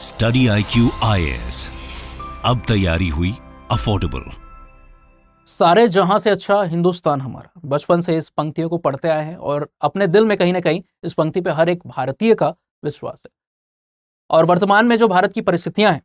Study I Q अब तैयारी हुई अफोर्डेबल सारे जहां से अच्छा हिंदुस्तान हमारा बचपन से इस पंक्तियों को पढ़ते आए हैं और अपने दिल में कहीं ना कहीं इस पंक्ति पे हर एक भारतीय का विश्वास है और वर्तमान में जो भारत की परिस्थितियां हैं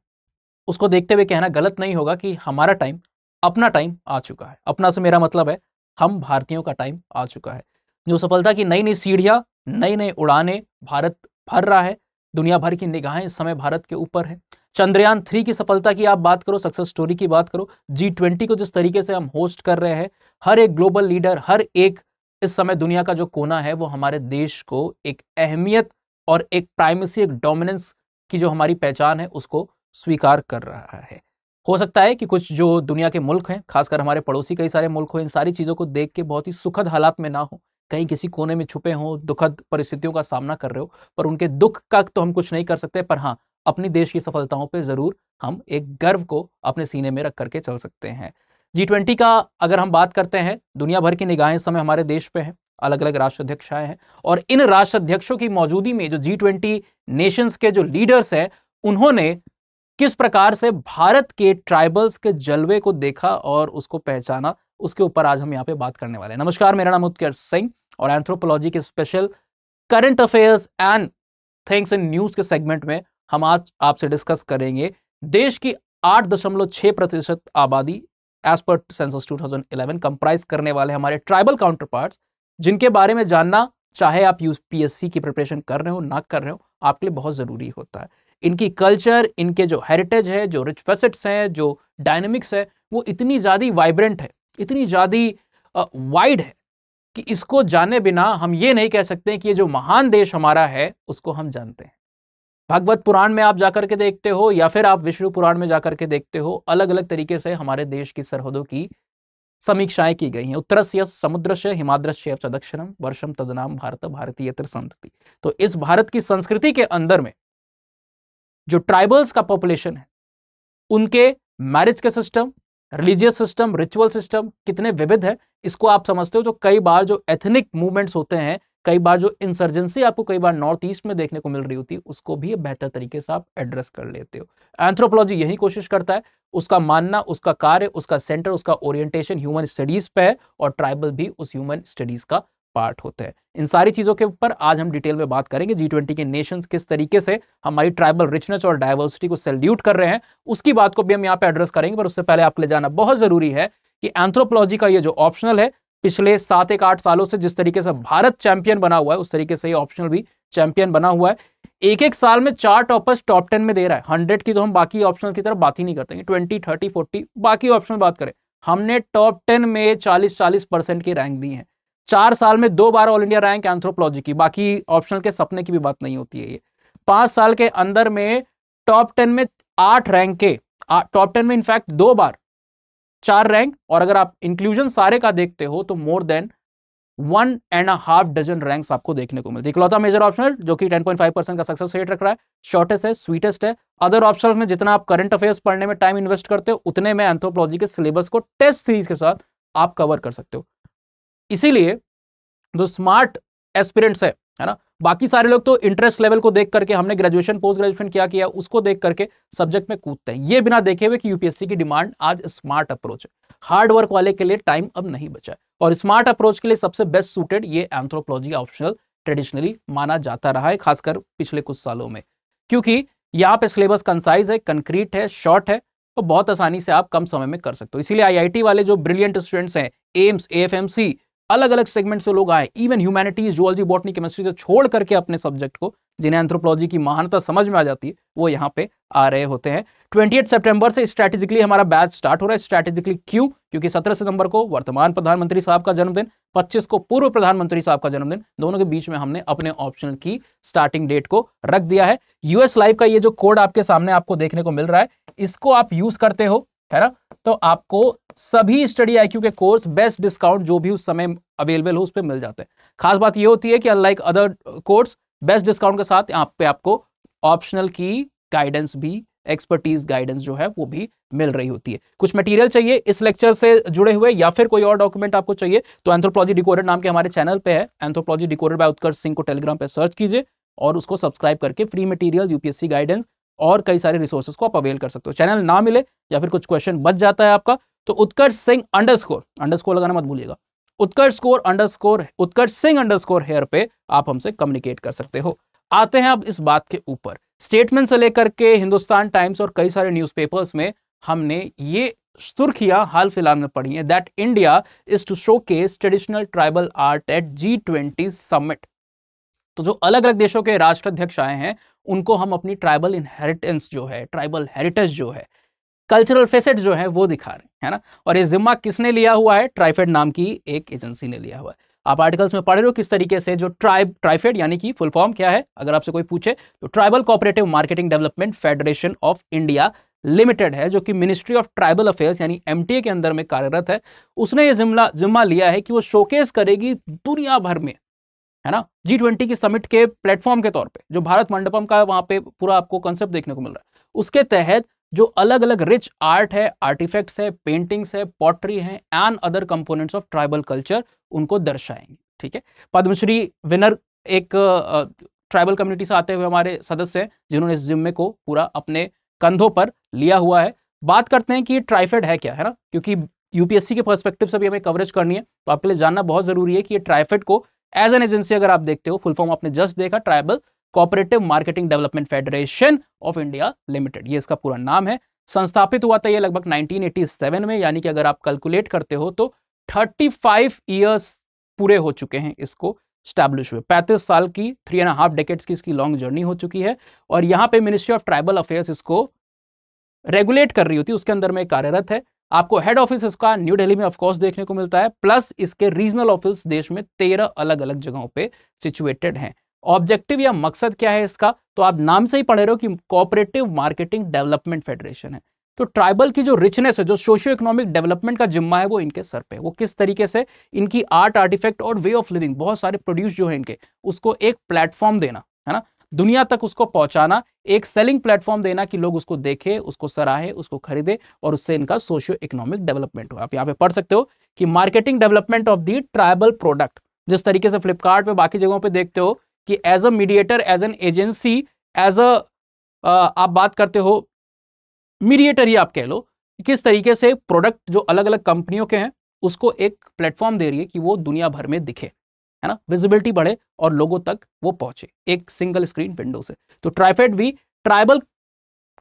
उसको देखते हुए कहना गलत नहीं होगा कि हमारा टाइम अपना टाइम आ चुका है अपना से मेरा मतलब है हम भारतीयों का टाइम आ चुका है जो सफलता की नई नई सीढ़ियां नई नई उड़ाने भारत भर रहा है दुनिया भर की निगाहें इस समय भारत के ऊपर है चंद्रयान थ्री की सफलता की आप बात करो सक्सेस स्टोरी की बात करो जी ट्वेंटी को जिस तरीके से हम होस्ट कर रहे हैं हर एक ग्लोबल लीडर हर एक इस समय दुनिया का जो कोना है वो हमारे देश को एक अहमियत और एक प्राइमेसी एक डोमिनेंस की जो हमारी पहचान है उसको स्वीकार कर रहा है हो सकता है कि कुछ जो दुनिया के मुल्क हैं खासकर हमारे पड़ोसी कई सारे मुल्क हो इन सारी चीज़ों को देख के बहुत ही सुखद हालात में ना हो कहीं किसी कोने में छुपे हों दुखद परिस्थितियों का सामना कर रहे हो पर उनके दुख का तो हम कुछ नहीं कर सकते पर हाँ अपनी देश की सफलताओं पे ज़रूर हम एक गर्व को अपने सीने में रख करके चल सकते हैं जी ट्वेंटी का अगर हम बात करते हैं दुनिया भर की निगाहें समय हमारे देश पे हैं अलग अलग राष्ट्राध्यक्ष आए हैं और इन राष्ट्राध्यक्षों की मौजूदगी में जो जी ट्वेंटी नेशंस के जो लीडर्स हैं उन्होंने किस प्रकार से भारत के ट्राइबल्स के जलवे को देखा और उसको पहचाना उसके ऊपर आज हम यहाँ पे बात करने वाले हैं नमस्कार मेरा नाम उत्कर्ष सिंह और एंथ्रोपोलॉजी के special current affairs and things in news के सेगमेंट में हम आज आपसे डिस्कस करेंगे देश की आठ दशमलव छह प्रतिशत आबादी एज पर सेंसस 2011 कंप्राइज करने वाले हमारे ट्राइबल काउंटर पार्ट जिनके बारे में जानना चाहे आप यू की प्रिपरेशन कर रहे हो ना कर रहे हो आपके लिए बहुत ज़रूरी होता है इनकी कल्चर इनके जो हेरिटेज है जो रिच फेसेट्स हैं जो डायनेमिक्स है वो इतनी ज़्यादा वाइब्रेंट है इतनी ज़्यादा वाइड है कि इसको जाने बिना हम ये नहीं कह सकते कि ये जो महान देश हमारा है उसको हम जानते हैं भागवत पुराण में आप जाकर के देखते हो या फिर आप विष्णु पुराण में जाकर के देखते हो अलग अलग तरीके से हमारे देश की सरहदों की समीक्षाएं की गई हैं उत्तर से समुद्र से च दक्षिणम वर्षम तदनाम भारत भारतीय संस्कृति तो इस भारत की संस्कृति के अंदर में जो ट्राइबल्स का पॉपुलेशन है उनके मैरिज के system religious system ritual system कितने विविध है इसको आप समझते हो जो तो कई बार जो एथनिक मूवमेंट्स होते हैं कई बार जो इंसर्जेंसी आपको कई बार नॉर्थ ईस्ट में देखने को मिल रही होती है उसको भी बेहतर तरीके से आप एड्रेस कर लेते हो एंथ्रोपोलॉजी यही कोशिश करता है उसका मानना उसका कार्य उसका सेंटर उसका ओरिएंटेशन ह्यूमन स्टडीज पे है और ट्राइबल भी उस ह्यूमन स्टडीज का पार्ट होते हैं इन सारी चीज़ों के ऊपर आज हम डिटेल में बात करेंगे जी ट्वेंटी के नेशंस किस तरीके से हमारी ट्राइबल रिचनेस और डाइवर्सिटी को सैल्यूट कर रहे हैं उसकी बात को भी हम यहाँ पे एड्रेस करेंगे पर उससे पहले आपके लिए जाना बहुत ज़रूरी है कि एंथ्रोपोलॉजी का ये जो ऑप्शनल है पिछले सात एक आठ सालों से जिस तरीके से भारत चैंपियन बना हुआ है उस तरीके से ये ऑप्शनल भी चैंपियन बना हुआ है एक एक साल में चार टॉपर्स टॉप टेन में दे रहा है हंड्रेड की तो हम बाकी ऑप्शनल की तरफ बात ही नहीं करते ट्वेंटी थर्टी फोर्टी बाकी ऑप्शन बात करें हमने टॉप टेन में चालीस चालीस परसेंट की रैंक दी है चार साल में दो बार ऑल इंडिया रैंक एंथ्रोपोलॉजी की बाकी ऑप्शनल के सपने की भी बात नहीं होती है ये पांच साल के अंदर में टॉप टेन में आठ रैंक के टॉप टेन में इनफैक्ट दो बार चार रैंक और अगर आप इंक्लूजन सारे का देखते हो तो more than one and half dozen rank आपको देखने को मिलते इकलौता मेजर ऑप्शनल जो कि 10.5 परसेंट का सक्सेस रेट रख रहा है शॉर्टेस्ट है स्वीटेस्ट है अदर ऑप्शन में जितना आप करंट अफेयर्स पढ़ने में टाइम इन्वेस्ट करते हो उतने में एंथ्रोपोलॉजी के सिलेबस को टेस्ट सीरीज के साथ आप कवर कर सकते हो इसीलिए जो स्मार्ट एस्पिरेंट्स है है ना बाकी सारे लोग तो इंटरेस्ट लेवल को देख करके हमने ग्रेजुएशन पोस्ट ग्रेजुएशन क्या किया उसको देख करके सब्जेक्ट में कूदते हैं ये बिना देखे हुए कि यूपीएससी की डिमांड आज स्मार्ट अप्रोच है हार्ड वर्क वाले के लिए टाइम अब नहीं बचा है और स्मार्ट अप्रोच के लिए सबसे बेस्ट सुटेड ये एंथ्रोपोलॉजी ऑप्शनल ट्रेडिशनली माना जाता रहा है खासकर पिछले कुछ सालों में क्योंकि यहाँ पे सिलेबस कंसाइज है कंक्रीट है शॉर्ट है तो बहुत आसानी से आप कम समय में कर सकते हो इसीलिए आईआईटी वाले जो ब्रिलियंट स्टूडेंट्स हैं एम्स एएफएमसी अलग अलग सेगमेंट से लोग आए even humanities zoology botany chemistry से छोड़ करके अपने सब्जेक्ट को जिन्हें एंथ्रोपोलॉजी की महानता समझ में आ जाती है वो यहाँ पे आ रहे होते हैं ट्वेंटी सितंबर से स्ट्रेटेजिकली हमारा बैच स्टार्ट हो रहा है स्ट्रैटेजिकली क्यों क्योंकि सत्रह सितंबर को वर्तमान प्रधानमंत्री साहब का जन्मदिन पच्चीस को पूर्व प्रधानमंत्री साहब का जन्मदिन दोनों के बीच में हमने अपने ऑप्शनल की स्टार्टिंग डेट को रख दिया है यूएस लाइव का ये जो कोड आपके सामने आपको देखने को मिल रहा है इसको आप यूज करते हो है ना तो आपको सभी स्टडी आईक्यू के कोर्स बेस्ट डिस्काउंट जो भी उस समय अवेलेबल हो उस पर मिल जाते हैं खास बात यह होती है कि unlike other course best discount के साथ यहाँ पे आपको ऑप्शनल की गाइडेंस भी एक्सपर्टीज गाइडेंस जो है वो भी मिल रही होती है कुछ मटेरियल चाहिए इस लेक्चर से जुड़े हुए या फिर कोई और डॉक्यूमेंट आपको चाहिए तो एंथ्रोपोलॉजी डिकोरेड नाम के हमारे चैनल पे है anthropology decoded by Utkarsh Singh को टेलीग्राम पे सर्च कीजिए और उसको सब्सक्राइब करके फ्री मटेरियल यूपीएससी गाइडेंस और कई सारे रिसोर्सेज को आप अवेल कर सकते हो चैनल ना मिले या फिर कुछ क्वेश्चन बच जाता है आपका तो Utkarsh Singh underscore underscore लगाना मत भूलिएगा Utkarsh score underscore Utkarsh Singh underscore here पे आप हमसे कम्युनिकेट कर सकते हो आते हैं अब इस बात के ऊपर स्टेटमेंट से लेकर के हिंदुस्तान टाइम्स और कई सारे न्यूज़पेपर्स में हमने ये सुर्खियां हाल फिलहाल में पढ़ी है that India is to show traditional tribal art at G summit तो जो अलग अलग देशों के राष्ट्राध्यक्ष आए हैं उनको हम अपनी ट्राइबल इनहेरिटेंस जो है ट्राइबल हेरिटेज जो है कल्चरल फेसेट जो है वो दिखा रहे हैं ना और ये जिम्मा किसने लिया हुआ है ट्राइफेड नाम की एक एजेंसी ने लिया हुआ है आप आर्टिकल्स में पढ़ रहे हो किस तरीके से जो ट्राइब ट्राइफेड यानी कि फुल फॉर्म क्या है अगर आपसे कोई पूछे तो tribal cooperative marketing development federation of India limited है जो कि मिनिस्ट्री ऑफ ट्राइबल अफेयर्स यानी एम के अंदर में कार्यरत है उसने ये जिम्मा जिम्मा लिया है कि वो शोकेस करेगी दुनिया भर में है ना जी ट्वेंटी की समिट के प्लेटफॉर्म के तौर पे जो भारत मंडपम का वहां पे पूरा आपको कंसेप्ट देखने को मिल रहा है उसके तहत जो अलग अलग रिच आर्ट है आर्टिफैक्ट्स है पेंटिंग्स है पॉटरी है and other components of tribal culture उनको दर्शाएंगे ठीक है पद्मश्री विनर एक ट्राइबल कम्युनिटी से आते हुए हमारे सदस्य हैं जिन्होंने इस जिम्मे को पूरा अपने कंधों पर लिया हुआ है बात करते हैं कि ट्राइफेड है क्या है ना क्योंकि यूपीएससी के पर्सपेक्टिव से भी हमें कवरेज करनी है तो आपके लिए जानना बहुत जरूरी है कि ये ट्राइफेड को एज एन एजेंसी अगर आप देखते हो फुल फॉर्म आपने जस्ट देखा tribal cooperative marketing development federation of India limited ये इसका पूरा नाम है संस्थापित हुआ था ये लगभग 1987 में यानी कि अगर आप कैलकुलेट करते हो तो 35 फाइव ईयर्स पूरे हो चुके हैं इसको स्टैब्लिश हुए पैंतीस साल की थ्री एंड हाफ डेकेट्स की इसकी लॉन्ग जर्नी हो चुकी है और यहाँ पे मिनिस्ट्री ऑफ ट्राइबल अफेयर्स इसको रेगुलेट कर रही होती है उसके अंदर में कार्यरत है आपको हेड ऑफिस इसका न्यू दिल्ली में ऑफकोर्स देखने को मिलता है प्लस इसके रीजनल ऑफिस देश में तेरह अलग अलग जगहों पे सिचुएटेड हैं ऑब्जेक्टिव या मकसद क्या है इसका तो आप नाम से ही पढ़े रहे हो कि कोऑपरेटिव मार्केटिंग डेवलपमेंट फेडरेशन है तो ट्राइबल की जो रिचनेस है जो सोशियो इकोनॉमिक डेवलपमेंट का जिम्मा है वो इनके सर पे वो किस तरीके से इनकी आर्ट आर्टिफेक्ट और वे ऑफ लिविंग बहुत सारे प्रोड्यूस जो है इनके उसको एक प्लेटफॉर्म देना है ना दुनिया तक उसको पहुंचाना एक सेलिंग प्लेटफॉर्म देना कि लोग उसको देखें उसको सराहें उसको खरीदे और उससे इनका सोशियो इकोनॉमिक डेवलपमेंट हो आप यहाँ पे पढ़ सकते हो कि marketing development of the tribal product जिस तरीके से फ्लिपकार्ट बाकी जगहों पर देखते हो कि as a mediator as an agency as a आप बात करते हो मीडिएटर ही आप कह लो किस तरीके से प्रोडक्ट जो अलग अलग कंपनियों के हैं उसको एक प्लेटफॉर्म दे रही है कि वो दुनिया भर में दिखे है ना विजिबिलिटी बढ़े और लोगों तक वो पहुंचे एक सिंगल स्क्रीन विंडो से तो ट्राइफेड भी ट्राइबल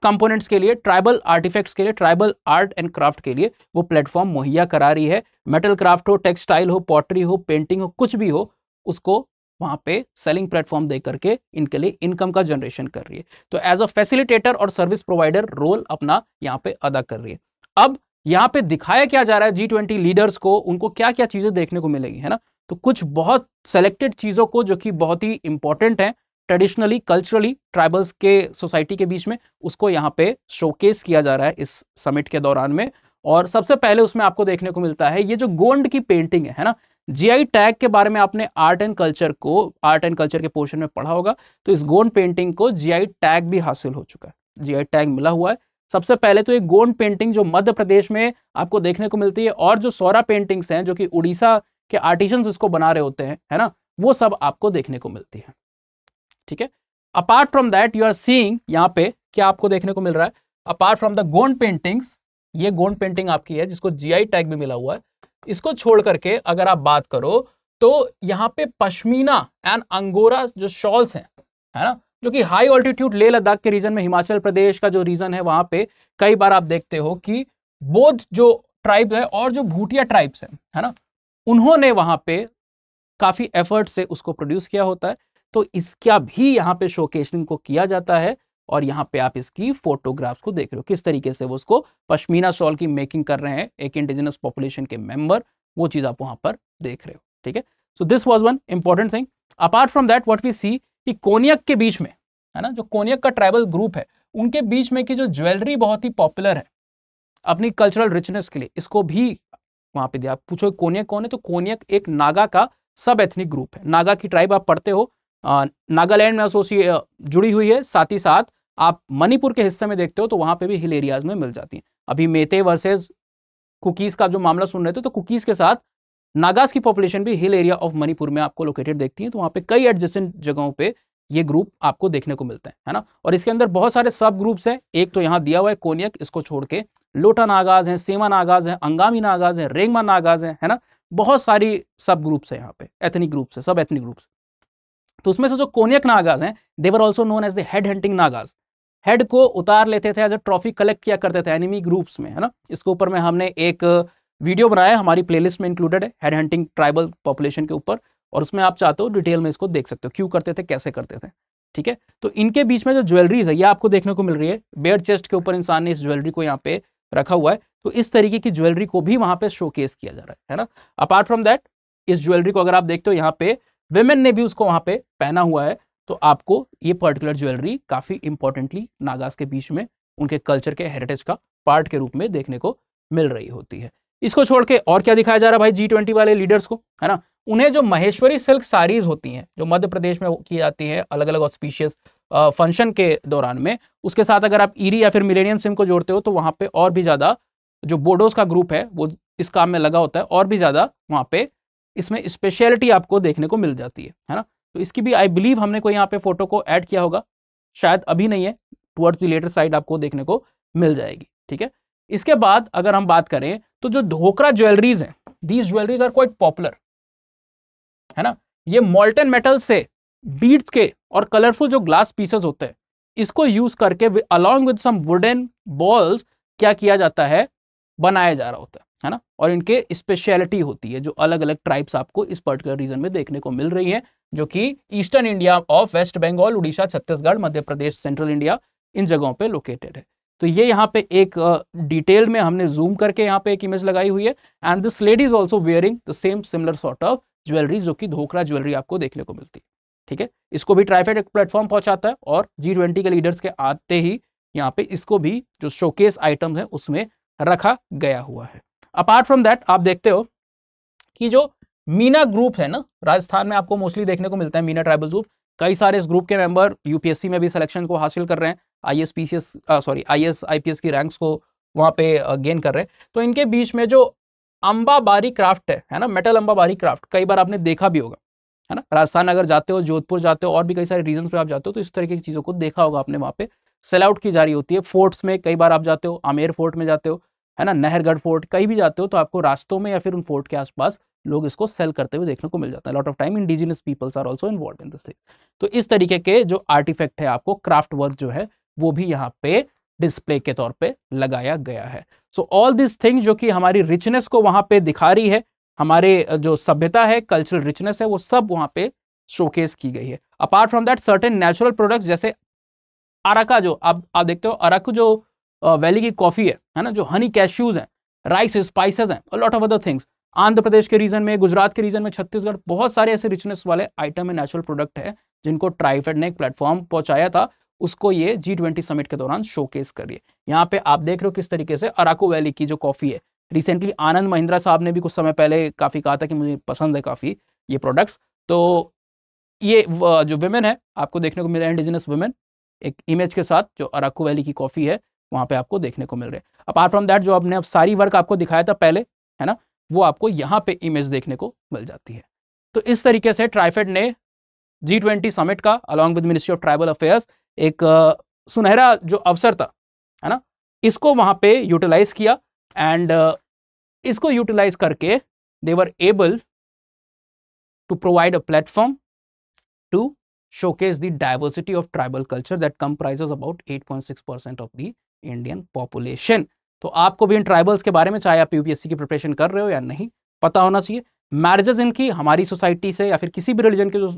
कंपोनेंट्स के लिए ट्राइबल आर्टिफैक्ट्स के लिए ट्राइबल आर्ट एंड क्राफ्ट के लिए वो प्लेटफॉर्म मुहैया करा रही है मेटल क्राफ्ट हो टेक्सटाइल हो पॉटरी हो पेंटिंग हो कुछ भी हो उसको वहाँ पे सेलिंग प्लेटफॉर्म दे करके इनके लिए इनकम का जनरेशन कर रही है तो एज अ फैसिलिटेटर और सर्विस प्रोवाइडर रोल अपना यहाँ पे अदा कर रही है अब यहाँ पे दिखाया क्या जा रहा है जी ट्वेंटी लीडर्स को उनको क्या क्या चीज़ें देखने को मिलेगी है ना तो कुछ बहुत सेलेक्टेड चीज़ों को जो कि बहुत ही इंपॉर्टेंट है ट्रेडिशनली कल्चरली ट्राइबल्स के सोसाइटी के बीच में उसको यहाँ पे शोकेस किया जा रहा है इस समिट के दौरान में और सबसे पहले उसमें आपको देखने को मिलता है ये जो गोंड की पेंटिंग है, है ना जीआई टैग के बारे में आपने आर्ट एंड कल्चर को आर्ट एंड कल्चर के पोर्शन में पढ़ा होगा तो इस गोंड पेंटिंग को जीआई टैग भी हासिल हो चुका है जीआई टैग मिला हुआ है सबसे पहले तो ये गोंड पेंटिंग जो मध्य प्रदेश में आपको देखने को मिलती है और जो सौरा पेंटिंग्स हैं जो कि उड़ीसा के आर्टिशन इसको बना रहे होते हैं है ना वो सब आपको देखने को मिलती है ठीक है apart from that you are seeing यहाँ पे क्या आपको देखने को मिल रहा है apart from the Gond paintings ये गोन्ड पेंटिंग आपकी है जिसको आई टैग भी मिला हुआ है इसको छोड़ करके अगर आप बात करो तो यहाँ पे पश्मीना एंड अंगोरा जो शॉल्स हैं है ना जो कि हाई ऑल्टीट्यूड ले लद्दाख के रीजन में हिमाचल प्रदेश का जो रीजन है वहां पे कई बार आप देखते हो कि बोध जो ट्राइब है और जो भूटिया ट्राइब्स हैं है ना उन्होंने वहां पे काफ़ी एफर्ट से उसको प्रोड्यूस किया होता है तो इसका भी यहाँ पे शोकेशनिंग को किया जाता है और यहाँ पे आप इसकी फोटोग्राफ्स को देख रहे हो किस तरीके से वो उसको पश्मीना शॉल की मेकिंग कर रहे हैं एक इंडिजिनस पॉपुलेशन के मेंबर वो चीज़ आप वहां पर देख रहे हो ठीक है so this was one important thing apart from that what we see कि कोनियक के बीच में है ना जो कोनियक का ट्राइबल ग्रुप है उनके बीच में की जो ज्वेलरी बहुत ही पॉपुलर है अपनी कल्चरल रिचनेस के लिए इसको भी वहां पे दिया आप पूछो कोनियक कौन है तो कोनियक एक नागा का सब एथनिक ग्रुप है नागा की ट्राइब आप पढ़ते हो नागालैंड में एसोसिए जुड़ी हुई है साथ ही साथ आप मणिपुर के हिस्से में देखते हो तो वहां पे भी हिल एरियाज में मिल जाती हैं अभी मेते वर्सेस कुकीज का जो मामला सुन रहे थे तो कुकीज के साथ नागास की पॉपुलेशन भी हिल एरिया ऑफ मणिपुर में आपको लोकेटेड देखती है तो वहाँ पे कई एडजस्टेंट जगहों पे ये ग्रुप आपको देखने को मिलता है है ना और इसके अंदर बहुत सारे सब ग्रुप्स हैं एक तो यहाँ दिया हुआ है कोनियक इसको छोड़ के लोटा नागाज हैं सेमा नागाज हैं अंगामी नागाज हैं रेगमा नागाज हैं है ना बहुत सारी सब ग्रुप्स हैं यहाँ पे एथनिक ग्रुप्स हैं सब एथनिक ग्रुप्स तो उसमें से जो कोनियक नागाज हैं they're also known as the head hunting Nagas head को उतार लेते थे एज ए ट्रॉफी कलेक्ट किया करते थे एनिमी ग्रुप्स में है ना इसके ऊपर में हमने एक वीडियो बनाया हमारी प्लेलिस्ट में इंक्लूडेड है हेड हंटिंग ट्राइबल पॉपुलेशन के ऊपर और उसमें आप चाहते हो डिटेल में इसको देख सकते हो क्यों करते थे कैसे करते थे ठीक है तो इनके बीच में जो ज्वेलरीज है ये आपको देखने को मिल रही है बेयर चेस्ट के ऊपर इंसान ने इस ज्वेलरी को यहाँ पे रखा हुआ है तो इस तरीके की ज्वेलरी को भी वहां पे शोकेस किया जा रहा है है ना अपार्ट फ्रॉम दैट इस ज्वेलरी को अगर आप देखते हो यहाँ पे वेमेन ने भी उसको वहां पे पहना हुआ है तो आपको ये पर्टिकुलर ज्वेलरी काफी इंपॉर्टेंटली नागास के बीच में उनके कल्चर के हेरिटेज का पार्ट के रूप में देखने को मिल रही होती है इसको छोड़ के और क्या दिखाया जा रहा है भाई जी ट्वेंटी वाले लीडर्स को है ना उन्हें जो महेश्वरी सिल्क साड़ीज होती हैं जो मध्य प्रदेश में की जाती है अलग अलग ऑस्पिशियस फंक्शन के दौरान में उसके साथ अगर आप ईरी या फिर मिलेनियम सिम को जोड़ते हो तो वहाँ पे और भी ज़्यादा जो बोडोस का ग्रुप है वो इस काम में लगा होता है और भी ज़्यादा वहाँ पे इसमें स्पेशलिटी आपको देखने को मिल जाती है है ना तो इसकी भी आई बिलीव हमने कोई यहाँ पे फोटो को ऐड किया होगा शायद अभी नहीं है टूअर्ड्स दी लेटर साइड आपको देखने को मिल जाएगी ठीक है इसके बाद अगर हम बात करें तो जो धोकरा ज्वेलरीज हैं these jewelleries are quite popular है ना ये मोल्टन मेटल से बीड्स के और कलरफुल जो ग्लास पीसेस होते हैं इसको यूज करके along with some wooden balls क्या किया जाता है बनाया जा रहा होता है है ना और इनके स्पेशलिटी होती है जो अलग अलग ट्राइब्स आपको इस पर्टिकुलर रीजन में देखने को मिल रही है जो कि eastern India of West Bengal Orissa Chhattisgarh Madhya Pradesh central India इन जगहों पे लोकेटेड है तो ये यहाँ पे एक डिटेल uh, में हमने जूम करके यहाँ पे एक इमेज लगाई हुई है and this lady is also wearing the same similar sort of jewellery जो कि धोखरा ज्वेलरी आपको देखने को मिलती है ठीक है इसको भी ट्राइफेड एक प्लेटफॉर्म पहुंचाता है और जी ट्वेंटी के लीडर्स के आते ही यहाँ पे इसको भी जो शोकेस आइटम है उसमें रखा गया हुआ है अपार्ट फ्रॉम दैट आप देखते हो कि जो मीना ग्रुप है ना राजस्थान में आपको मोस्टली देखने को मिलता है मीना ट्राइबल ग्रुप कई सारे इस ग्रुप के मेंबर यूपीएससी में भी सिलेक्शन को हासिल कर रहे हैं I S P C S sorry I S I P S की रैंक्स को वहाँ पे गेन uh, कर रहे हैं तो इनके बीच में जो अंबाबारी क्राफ्ट है है ना मेटल अंबाबारी क्राफ्ट कई बार आपने देखा भी होगा है ना राजस्थान अगर जाते हो जोधपुर जाते हो और भी कई सारे रीजन पर आप जाते हो तो इस तरीके की चीज़ों को देखा होगा आपने वहाँ पे सेल आउट की जा रही होती है फोर्ट्स में कई बार आप जाते हो आमेर फोर्ट में जाते हो है ना नहरगढ़ फोर्ट कहीं भी जाते हो तो आपको रास्तों में या फिर उन फोर्ट के आसपास लोग इसको सेल करते हुए देखने को मिल जाता है lot of time indigenous peoples are also involve in this thing तो इस तरीके के जो आर्टिफैक्ट है आपको क्राफ्ट वर्क जो है वो भी यहाँ पे डिस्प्ले के तौर पे लगाया गया है सो ऑल दिस थिंग जो कि हमारी रिचनेस को वहाँ पे दिखा रही है हमारे जो सभ्यता है कल्चरल रिचनेस है वो सब वहाँ पे शोकेस की गई है apart from that certain natural products जैसे अराका जो आप आप देखते हो अराक जो वैली की कॉफ़ी है है ना जो हनी कैश्यूज हैं राइस स्पाइसेस हैं lot of other things Andhra Pradesh के रीजन में गुजरात के रीजन में छत्तीसगढ़ बहुत सारे ऐसे रिचनेस वाले आइटम है नेचुरल प्रोडक्ट है जिनको ट्राइफेड ने एक प्लेटफॉर्म पहुंचाया था उसको ये जी ट्वेंटी समिट के दौरान शोकेस करिए यहाँ पे आप देख रहे हो किस तरीके से अराको वैली की जो कॉफ़ी है रिसेंटली आनंद महिंद्रा साहब ने भी कुछ समय पहले काफ़ी कहा था कि मुझे पसंद है काफ़ी ये प्रोडक्ट्स तो ये जो वुमेन है आपको देखने को मिल रहा है इंडिजिनस वुमेन एक इमेज के साथ जो अराकू वैली की कॉफ़ी है वहां पे आपको देखने को मिल रहा है अपार्ट फ्रॉम दैट जो आपने अब सारी वर्क आपको दिखाया था पहले है ना वो आपको यहाँ पे इमेज देखने को मिल जाती है तो इस तरीके से ट्राइफेड ने जी ट्वेंटी समिट का along with ministry of tribal affairs एक सुनहरा जो अवसर था है ना इसको वहाँ पे यूटिलाइज किया एंड इसको यूटिलाइज करके they were able to provide a platform to tribal culture that come tribal about eight point six 8.6% of the Indian population तो आपको भी इन ट्राइबल्स के बारे में चाहे आप यूपीएससी की प्रिपरेशन कर रहे हो या नहीं पता होना चाहिए मैरिजेज इनकी हमारी सोसाइटी से या फिर किसी भी रिलीजन की जो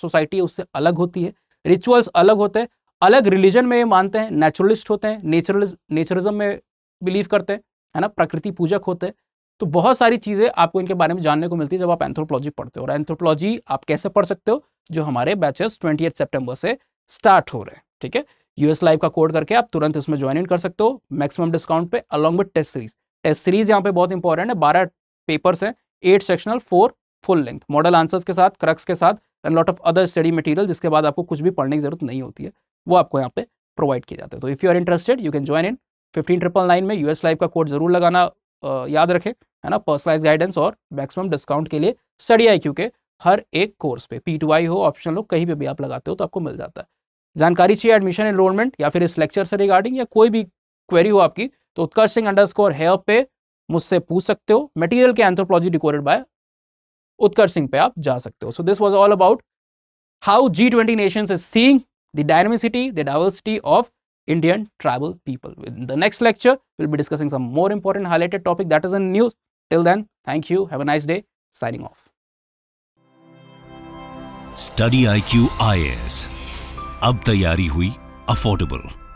सोसाइटी है उससे अलग होती है रिचुअल्स अलग होते हैं अलग रिलीजन में मानते हैं नेचुरलिस्ट होते हैं नेचुरलिज नेचुरिज्म में बिलीव करते हैं है ना प्रकृति पूजक होते हैं तो बहुत सारी चीज़ें आपको इनके बारे में जानने को मिलती है जब आप एंथ्रोपोलॉजी पढ़ते हो और एंथ्रोपोलॉजी आप कैसे पढ़ सकते हो जो हमारे बैचेस ट्वेंटी सितंबर से स्टार्ट हो रहे हैं ठीक है यूएस लाइव का कोड करके आप तुरंत इसमें ज्वाइन इन कर सकते हो मैक्सिमम डिस्काउंट पे along with test series test series यहाँ पे बहुत इंपॉर्टेंट है बारह पेपर्स हैं eight sectional four full length model answers के साथ क्रक्स के साथ and lot of other study material जिसके बाद आपको कुछ भी पढ़ने की जरूरत नहीं होती है वो आपको यहाँ पे प्रोवाइड किया जाता है तो if you are interested you can join in fifteen triple nine में यूएस लाइफ का कोड जरूर लगाना आ, याद रखें है ना पर्सनलाइज गाइडेंस और मैक्सिमम डिस्काउंट के लिए स्टडी आई के हर एक कोर्स पे पी टू आई हो ऑप्शन हो कहीं पर भी आप लगाते हो तो आपको मिल जाता है जानकारी चाहिए एडमिशन एनरोलमेंट या फिर इस लेक्चर से रिगार्डिंग या कोई भी क्वेरी हो आपकी तो उत्कर्ष सिंह अंडर स्कोर है पे मुझसे पूछ सकते हो मटेरियल के anthropology decoded by Utkarsh Singh पे आप जा सकते हो so this was all about how G twenty nation is seeing the dynamicity, the diversity of Indian tribal people. In the next lecture, we'll be discussing some more important highlighted topic that is in news. Till then, thank you. Have a nice day. Signing off. Study IQ IS. अब तैयारी affordable.